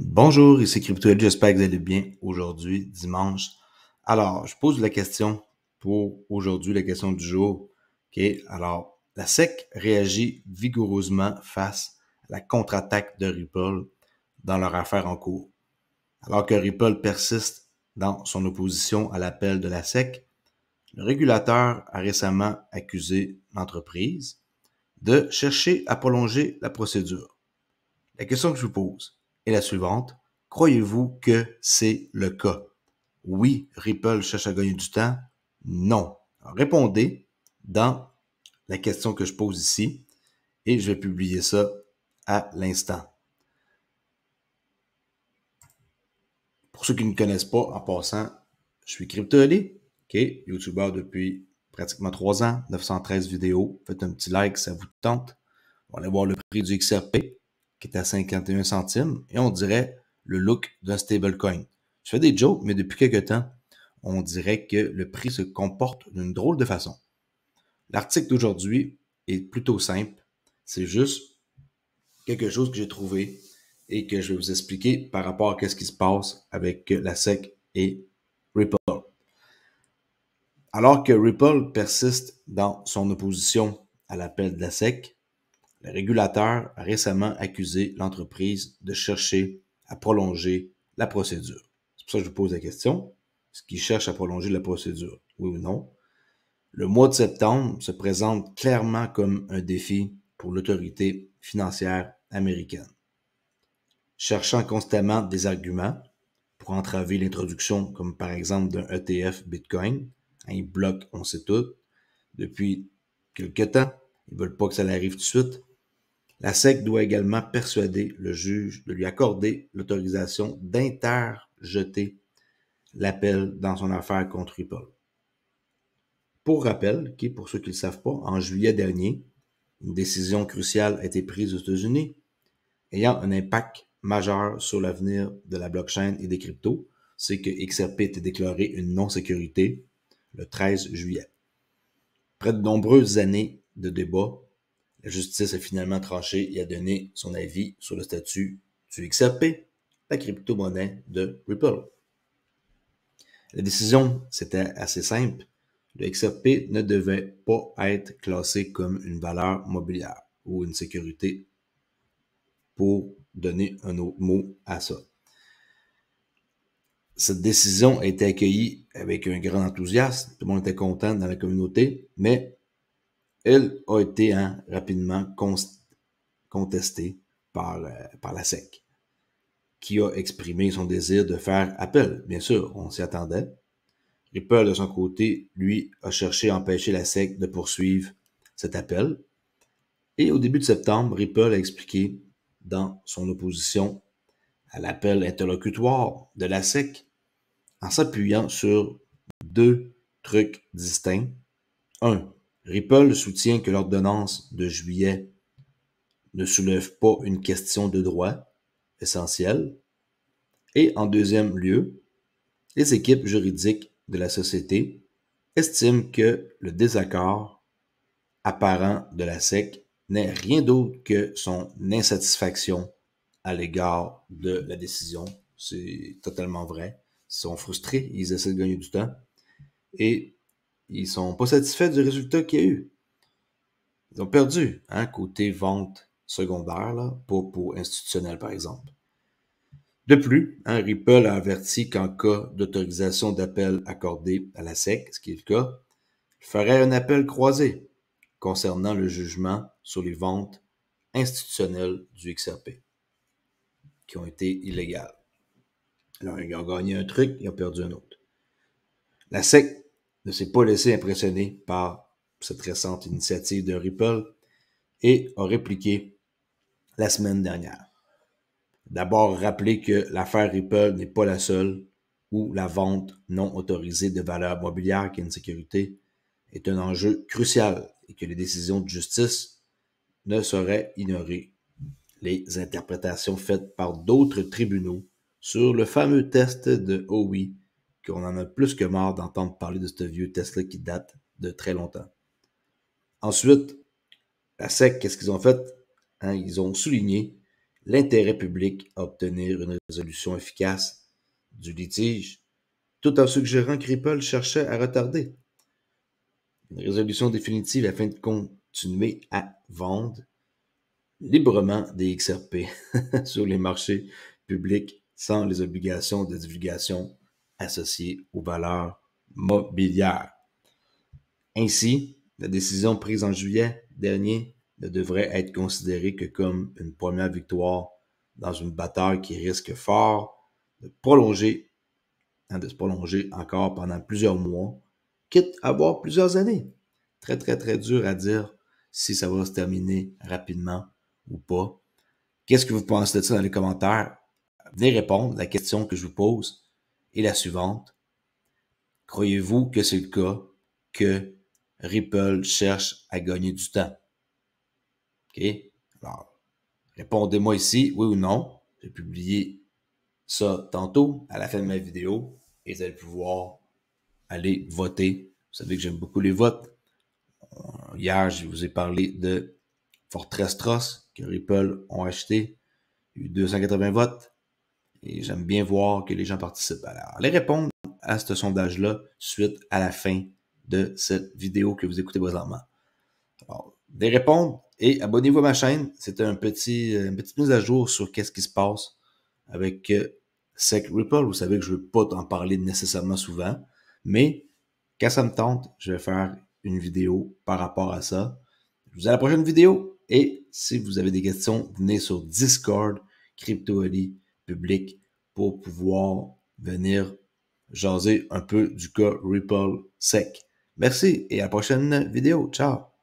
Bonjour, ici CryptoL, j'espère que vous allez bien aujourd'hui, dimanche. Alors, je pose la question pour aujourd'hui, la question du jour. OK, alors, la SEC réagit vigoureusement face à la contre-attaque de Ripple dans leur affaire en cours. Alors que Ripple persiste dans son opposition à l'appel de la SEC, le régulateur a récemment accusé l'entreprise de chercher à prolonger la procédure. La question que je vous pose, et la suivante. Croyez-vous que c'est le cas? Oui, Ripple cherche à gagner du temps. Non. répondez dans la question que je pose ici et je vais publier ça à l'instant. Pour ceux qui ne connaissent pas, en passant, je suis CryptoLé, qui YouTuber depuis pratiquement trois ans, 913 vidéos. Faites un petit like, ça vous tente. On va aller voir le prix du XRP qui est à 51 centimes, et on dirait le look d'un stablecoin. Je fais des jokes, mais depuis quelque temps, on dirait que le prix se comporte d'une drôle de façon. L'article d'aujourd'hui est plutôt simple. C'est juste quelque chose que j'ai trouvé et que je vais vous expliquer par rapport à ce qui se passe avec la SEC et Ripple. Alors que Ripple persiste dans son opposition à l'appel de la SEC, le régulateur a récemment accusé l'entreprise de chercher à prolonger la procédure. C'est pour ça que je vous pose la question. Est-ce qu'il cherche à prolonger la procédure? Oui ou non? Le mois de septembre se présente clairement comme un défi pour l'autorité financière américaine. Cherchant constamment des arguments pour entraver l'introduction, comme par exemple d'un ETF Bitcoin, hein, ils bloquent, on sait tout, depuis quelques temps. Ils veulent pas que ça arrive tout de suite. La SEC doit également persuader le juge de lui accorder l'autorisation d'interjeter l'appel dans son affaire contre Ripple. Pour rappel, qui, pour ceux qui ne le savent pas, en juillet dernier, une décision cruciale a été prise aux États-Unis ayant un impact majeur sur l'avenir de la blockchain et des cryptos, c'est que XRP était déclaré une non-sécurité le 13 juillet. Après de nombreuses années de débats la justice a finalement tranché et a donné son avis sur le statut du XRP, la crypto-monnaie de Ripple. La décision, c'était assez simple. Le XRP ne devait pas être classé comme une valeur mobilière ou une sécurité pour donner un autre mot à ça. Cette décision a été accueillie avec un grand enthousiasme. Tout le monde était content dans la communauté, mais elle a été hein, rapidement contestée par, euh, par la SEC, qui a exprimé son désir de faire appel. Bien sûr, on s'y attendait. Ripple, de son côté, lui, a cherché à empêcher la SEC de poursuivre cet appel. Et au début de septembre, Ripple a expliqué dans son opposition à l'appel interlocutoire de la SEC en s'appuyant sur deux trucs distincts. Un, Ripple soutient que l'ordonnance de juillet ne soulève pas une question de droit essentielle. Et en deuxième lieu, les équipes juridiques de la société estiment que le désaccord apparent de la SEC n'est rien d'autre que son insatisfaction à l'égard de la décision. C'est totalement vrai. Ils sont frustrés, ils essaient de gagner du temps. Et ils sont pas satisfaits du résultat qu'il y a eu. Ils ont perdu, hein, côté vente secondaire, là, pas pour institutionnel, par exemple. De plus, hein, Ripple a averti qu'en cas d'autorisation d'appel accordée à la SEC, ce qui est le cas, il ferait un appel croisé concernant le jugement sur les ventes institutionnelles du XRP, qui ont été illégales. Alors, ils ont gagné un truc, ils ont perdu un autre. La SEC ne s'est pas laissé impressionner par cette récente initiative de Ripple et a répliqué la semaine dernière. D'abord, rappeler que l'affaire Ripple n'est pas la seule où la vente non autorisée de valeurs mobilières qui est une sécurité est un enjeu crucial et que les décisions de justice ne sauraient ignorer les interprétations faites par d'autres tribunaux sur le fameux test de Howey qu'on en a plus que marre d'entendre parler de ce vieux Tesla qui date de très longtemps. Ensuite, la SEC, qu'est-ce qu'ils ont fait? Hein, ils ont souligné l'intérêt public à obtenir une résolution efficace du litige, tout en suggérant que Ripple cherchait à retarder une résolution définitive afin de continuer à vendre librement des XRP sur les marchés publics sans les obligations de divulgation associés aux valeurs mobilières. Ainsi, la décision prise en juillet dernier ne devrait être considérée que comme une première victoire dans une bataille qui risque fort de prolonger, hein, de se prolonger encore pendant plusieurs mois, quitte à avoir plusieurs années. Très, très, très dur à dire si ça va se terminer rapidement ou pas. Qu'est-ce que vous pensez de ça dans les commentaires? Venez répondre à la question que je vous pose. Et la suivante. Croyez-vous que c'est le cas que Ripple cherche à gagner du temps? OK? Alors, répondez-moi ici, oui ou non. J'ai publié ça tantôt à la fin de ma vidéo et vous allez pouvoir aller voter. Vous savez que j'aime beaucoup les votes. Euh, hier, je vous ai parlé de Fortress Trust que Ripple ont acheté. Il y a eu 280 votes. Et j'aime bien voir que les gens participent. Alors, les répondre à ce sondage-là suite à la fin de cette vidéo que vous écoutez présentement. Alors, des répondre et abonnez-vous à ma chaîne. C'est un petit, une petite mise à jour sur qu'est-ce qui se passe avec euh, Sec Vous savez que je ne veux pas en parler nécessairement souvent, mais quand ça me tente, je vais faire une vidéo par rapport à ça. Je vous dis à la prochaine vidéo et si vous avez des questions, venez sur Discord, CryptoAli public pour pouvoir venir jaser un peu du cas Ripple Sec. Merci et à la prochaine vidéo. Ciao!